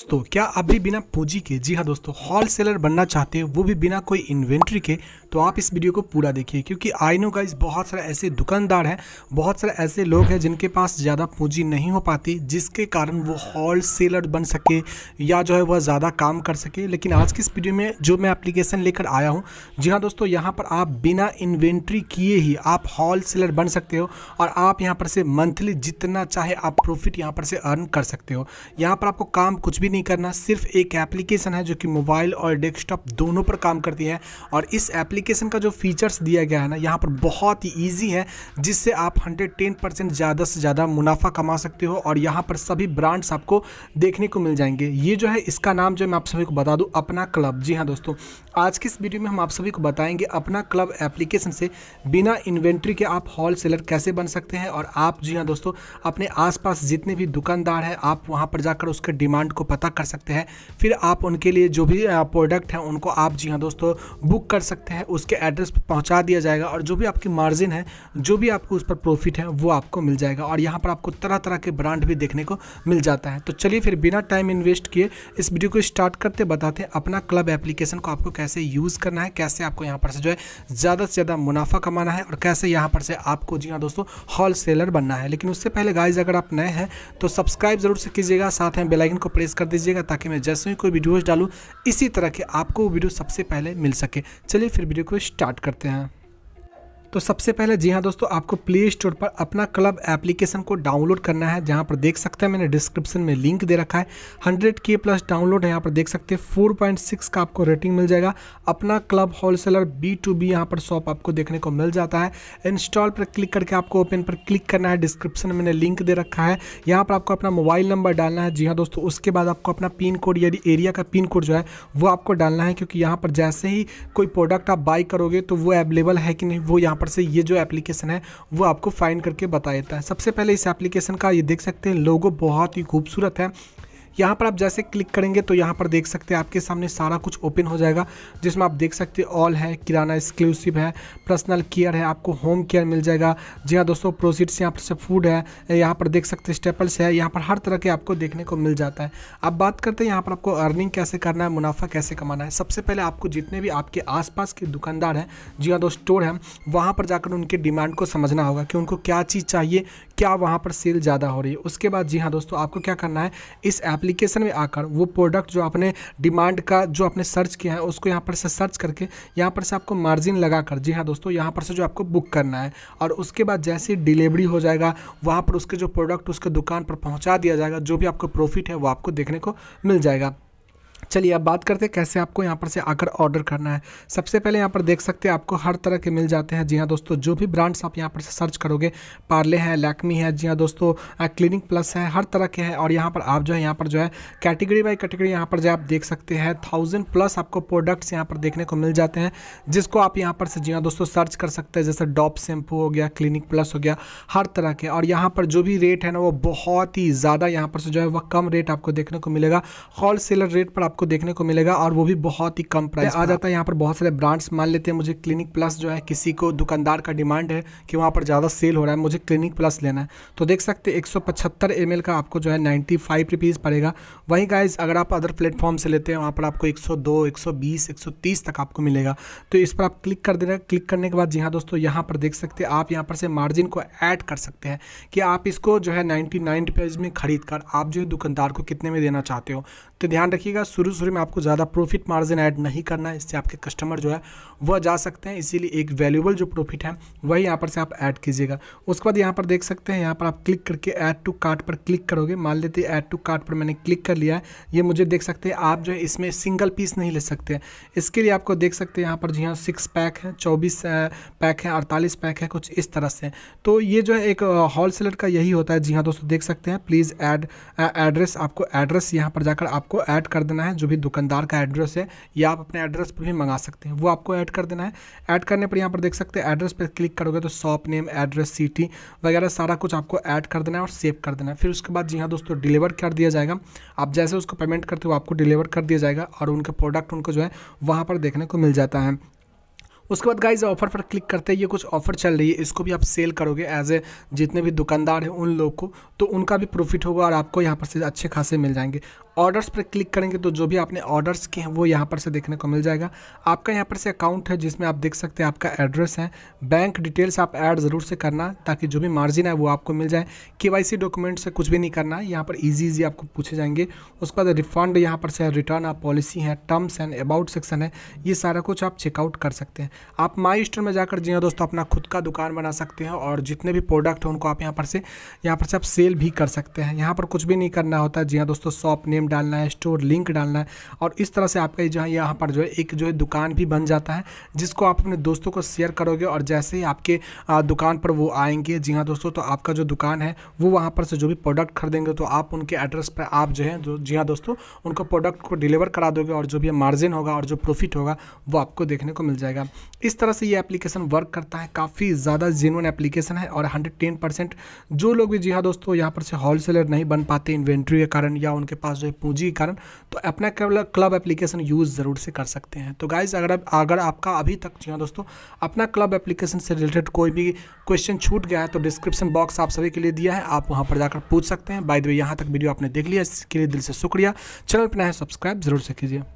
दोस्तों क्या आप भी बिना पूंजी के जी हाँ दोस्तों हॉल सेलर बनना चाहते हैं वो भी बिना कोई इन्वेंट्री के तो आप इस वीडियो को पूरा देखिए क्योंकि आई नो गाइज बहुत सारे ऐसे दुकानदार हैं बहुत सारे ऐसे लोग हैं जिनके पास ज़्यादा पूंजी नहीं हो पाती जिसके कारण वो हॉल सेलर बन सके या जो है वह ज़्यादा काम कर सके लेकिन आज की इस वीडियो में जो मैं अप्लीकेशन लेकर आया हूँ जी हाँ दोस्तों यहाँ पर आप बिना इन्वेंट्री किए ही आप हॉल सेलर बन सकते हो और आप यहाँ पर से मंथली जितना चाहे आप प्रॉफिट यहाँ पर से अर्न कर सकते हो यहाँ पर आपको काम कुछ भी भी नहीं करना सिर्फ एक एप्लीकेशन है जो कि मोबाइल और डेस्कटॉप दोनों पर काम करती है और इस एप्लीकेशन का जो फीचर्स दिया गया है ना यहाँ पर बहुत ही ईजी है जिससे आप हंड्रेड टेन परसेंट ज़्यादा से ज़्यादा मुनाफा कमा सकते हो और यहाँ पर सभी ब्रांड्स आपको देखने को मिल जाएंगे ये जो है इसका नाम जो मैं आप सभी को बता दूँ अपना क्लब जी हाँ दोस्तों आज की इस वीडियो में हम आप सभी को बताएंगे अपना क्लब एप्लीकेशन से बिना इन्वेंट्री के आप हॉल सेलर कैसे बन सकते हैं और आप जी हाँ दोस्तों अपने आसपास जितने भी दुकानदार हैं आप वहाँ पर जाकर उसके डिमांड को पता कर सकते हैं फिर आप उनके लिए जो भी प्रोडक्ट हैं उनको आप जी हाँ दोस्तों बुक कर सकते हैं उसके एड्रेस पर पहुँचा दिया जाएगा और जो भी आपकी मार्जिन है जो भी आपको उस पर प्रॉफिट है वो आपको मिल जाएगा और यहाँ पर आपको तरह तरह के ब्रांड भी देखने को मिल जाता है तो चलिए फिर बिना टाइम इन्वेस्ट किए इस वीडियो को स्टार्ट करते बताते हैं अपना क्लब एप्लीकेशन को आपको कैसे यूज़ करना है कैसे आपको यहाँ पर से जो है ज़्यादा से ज़्यादा मुनाफा कमाना है और कैसे यहाँ पर से आपको जी हाँ दोस्तों होल सेलर बनना है लेकिन उससे पहले गाइज अगर आप नए हैं तो सब्सक्राइब जरूर से कीजिएगा साथ में बेलाइकन को प्रेस कर कर दीजिएगा ताकि मैं जैसे ही कोई वीडियोज़ डालूँ इसी तरह के आपको वीडियो सबसे पहले मिल सके चलिए फिर वीडियो को स्टार्ट करते हैं तो सबसे पहले जी हाँ दोस्तों आपको प्ले स्टोर पर अपना क्लब एप्लीकेशन को डाउनलोड करना है जहाँ पर देख सकते हैं मैंने डिस्क्रिप्शन में लिंक दे रखा है 100 के प्लस डाउनलोड है यहाँ पर देख सकते हैं 4.6 का आपको रेटिंग मिल जाएगा अपना club wholesaler B to B यहाँ पर शॉप आपको देखने को मिल जाता है इंस्टॉल पर क्लिक करके आपको ओपन पर क्लिक करना है डिस्क्रिप्शन में मैंने लिंक दे रखा है यहाँ पर आपको अपना मोबाइल नंबर डालना है जी हाँ दोस्तों उसके बाद आपको अपना पिन कोड यानी एरिया का पिन कोड जो है वो आपको डालना है क्योंकि यहाँ पर जैसे ही कोई प्रोडक्ट आप बाई करोगे तो वो अवेलेबल है कि नहीं वो यहाँ पर पर से ये जो एप्लीकेशन है वो आपको फाइंड करके बता देता है सबसे पहले इस एप्लीकेशन का ये देख सकते हैं लोगो बहुत ही खूबसूरत है यहाँ पर आप जैसे क्लिक करेंगे तो यहाँ पर देख सकते हैं आपके सामने सारा कुछ ओपन हो जाएगा जिसमें आप देख सकते हैं ऑल है किराना एक्सक्लूसिव है पर्सनल केयर है आपको होम केयर मिल जाएगा जी हाँ दोस्तों प्रोसीड्स यहाँ पर से फूड है यहाँ पर देख सकते हैं स्टेपल्स है यहाँ पर हर तरह के आपको देखने को मिल जाता है अब बात करते हैं यहाँ पर आपको अर्निंग कैसे करना है मुनाफा कैसे कमाना है सबसे पहले आपको जितने भी आपके आस के दुकानदार हैं जी हाँ दोस्त स्टोर हैं वहाँ पर जाकर उनके डिमांड को समझना होगा कि उनको क्या चीज़ चाहिए क्या वहाँ पर सेल ज़्यादा हो रही है उसके बाद जी हाँ दोस्तों आपको क्या करना है इस एप्लीकेशन में आकर वो प्रोडक्ट जो आपने डिमांड का जो आपने सर्च किया है उसको यहाँ पर से सर्च करके यहाँ पर से आपको मार्जिन लगा कर जी हाँ दोस्तों यहाँ पर से जो आपको बुक करना है और उसके बाद जैसे ही डिलीवरी हो जाएगा वहाँ पर उसके जो प्रोडक्ट उसके दुकान पर पहुँचा दिया जाएगा जो भी आपको प्रॉफिट है वो आपको देखने को मिल जाएगा चलिए अब बात करते हैं कैसे आपको यहाँ पर से आकर ऑर्डर करना है सबसे पहले यहाँ पर देख सकते हैं आपको हर तरह के मिल जाते हैं जी हाँ दोस्तों जो भी ब्रांड्स आप यहाँ पर से सर्च करोगे पार्ले हैं लैकमी है जी हाँ दोस्तों क्लिनिक प्लस है हर तरह के हैं और यहाँ पर आप जो है यहाँ पर जो है कैटेगरी बाई कैटेगरी यहाँ पर जो आप देख सकते हैं थाउजेंड प्लस आपको प्रोडक्ट्स यहाँ पर देखने को मिल जाते हैं जिसको आप यहाँ पर से जी हाँ दोस्तों सर्च कर सकते हैं जैसे डॉप शैम्पू हो गया क्लिनिक प्लस हो गया हर तरह के और यहाँ पर जो भी रेट है ना वो बहुत ही ज़्यादा यहाँ पर से जो है वह कम रेट आपको देखने को मिलेगा होल सेलर रेट पर आप आपको देखने को मिलेगा और वो भी बहुत ही कम प्राइस आ जाता है यहाँ पर बहुत सारे ब्रांड्स मान लेते हैं मुझे क्लिनिक प्लस जो है किसी को दुकानदार का डिमांड है कि वहाँ पर ज़्यादा सेल हो रहा है मुझे क्लिनिक प्लस लेना है तो देख सकते हैं एक सौ का आपको जो है नाइन्टी फाइव रुपीज़ पड़ेगा वहीं गाइज अगर आप अदर प्लेटफॉर्म से लेते हैं वहाँ पर आपको एक सौ दो एक सौ बीस एक सौ तीस तक आपको मिलेगा तो इस पर आप क्लिक कर देना क्लिक करने के बाद जी हाँ दोस्तों यहाँ पर देख सकते हैं आप यहाँ पर से मार्जिन को ऐड कर सकते हैं कि आप इसको जो है नाइन्टी नाइन में ख़रीद कर आप जो है दुकानदार को कितने में देना चाहते हो तो ध्यान रखिएगा शुरू शुरू शुरू में आपको ज़्यादा प्रॉफिट मार्जिन ऐड नहीं करना है इससे आपके कस्टमर जो है वह जा सकते हैं इसीलिए एक वैल्यूबल जो प्रॉफिट है वही यहाँ पर से आप ऐड कीजिएगा उसके बाद यहाँ पर देख सकते हैं यहाँ पर आप क्लिक करके ऐड टू कार्ट पर क्लिक करोगे मान लेते ऐड टू कार्ट पर मैंने क्लिक कर लिया है ये मुझे देख सकते हैं आप जो है इसमें सिंगल पीस नहीं ले सकते हैं इसके लिए आपको देख सकते हैं यहाँ पर जी हाँ सिक्स पैक है चौबीस पैक है अड़तालीस पैक है कुछ इस तरह से तो ये जो है एक होल सेलर का यही होता है जी हाँ दोस्तों देख सकते हैं प्लीज़ एड एड्रेस आपको एड्रेस यहाँ पर जाकर आपको ऐड कर देना है जो भी दुकानदार का एड्रेस है या आप अपने एड्रेस पर भी मंगा सकते हैं वो आपको ऐड कर देना है ऐड करने पर यहाँ पर देख सकते हैं एड्रेस पर क्लिक करोगे तो शॉप नेम एड्रेस सिटी वगैरह सारा कुछ आपको ऐड कर देना है और सेव कर देना है फिर उसके बाद जी हाँ दोस्तों डिलीवर कर दिया जाएगा आप जैसे उसको पेमेंट करते हो आपको डिलीवर कर दिया जाएगा और उनके प्रोडक्ट उनको जो है वहाँ पर देखने को मिल जाता है उसके बाद गाइज ऑफर पर क्लिक करते हैं ये कुछ ऑफर चल रही है इसको भी आप सेल करोगे एज ए जितने भी दुकानदार हैं उन लोग को तो उनका भी प्रॉफिट होगा और आपको यहाँ पर से अच्छे खासे मिल जाएंगे ऑर्डर्स पर क्लिक करेंगे तो जो भी आपने ऑर्डर्स किए हैं वो यहाँ पर से देखने को मिल जाएगा आपका यहाँ पर से अकाउंट है जिसमें आप देख सकते हैं आपका एड्रेस है बैंक डिटेल्स आप ऐड ज़रूर से करना ताकि जो भी मार्जिन है वो आपको मिल जाए के डॉक्यूमेंट से कुछ भी नहीं करना है यहाँ पर ईजी ईजी आपको पूछे जाएंगे उसके बाद रिफंड यहाँ पर से रिटर्न आप पॉलिसी है टर्म्स एंड अबाउट सेक्शन है ये सारा कुछ आप चेकआउट कर सकते हैं आप माई स्टोर में जाकर जी हाँ दोस्तों अपना खुद का दुकान बना सकते हैं और जितने भी प्रोडक्ट हैं उनको आप यहाँ पर से यहाँ पर से आप सेल भी कर सकते हैं यहाँ पर कुछ भी नहीं करना होता जी हाँ दोस्तों शॉप नेम नेम डालना है स्टोर लिंक डालना है और इस तरह से आपका जो है यहाँ पर जो है एक जो है दुकान भी बन जाता है जिसको आप अपने दोस्तों को शेयर करोगे और जैसे ही आपके दुकान पर वो आएंगे जी हाँ दोस्तों तो आपका जो दुकान है वो वहाँ पर से जो भी प्रोडक्ट खरीदेंगे तो आप उनके एड्रेस पर आप जो है जी हाँ दोस्तों उनको प्रोडक्ट को डिलीवर करा दोगे और जो भी मार्जिन होगा और जो प्रॉफिट होगा वो आपको देखने को मिल जाएगा इस तरह से ये एप्लीकेशन वर्क करता है काफ़ी ज़्यादा जेनुअन एप्लीकेशन है और हंड्रेड टेन परसेंट जो लोग भी जी हाँ दोस्तों यहाँ पर से होलसेलर नहीं बन पाते इन्वेंट्री के कारण या उनके पास जो पूंजी के कारण तो अपना केवल क्लब एप्लीकेशन यूज़ ज़रूर से कर सकते हैं तो गाइज अगर अगर आपका अभी तक जी हाँ दोस्तों अपना क्लब एप्लीकेशन से रिलेटेड कोई भी क्वेश्चन छूट गया है तो डिस्क्रिप्शन बॉक्स आप सभी के लिए दिया है आप वहाँ पर जाकर पूछ सकते हैं बाई द वे यहाँ तक वीडियो आपने देख लिया इसके लिए दिल से शुक्रिया चैनल पर नया सब्सक्राइब जरूर से कीजिए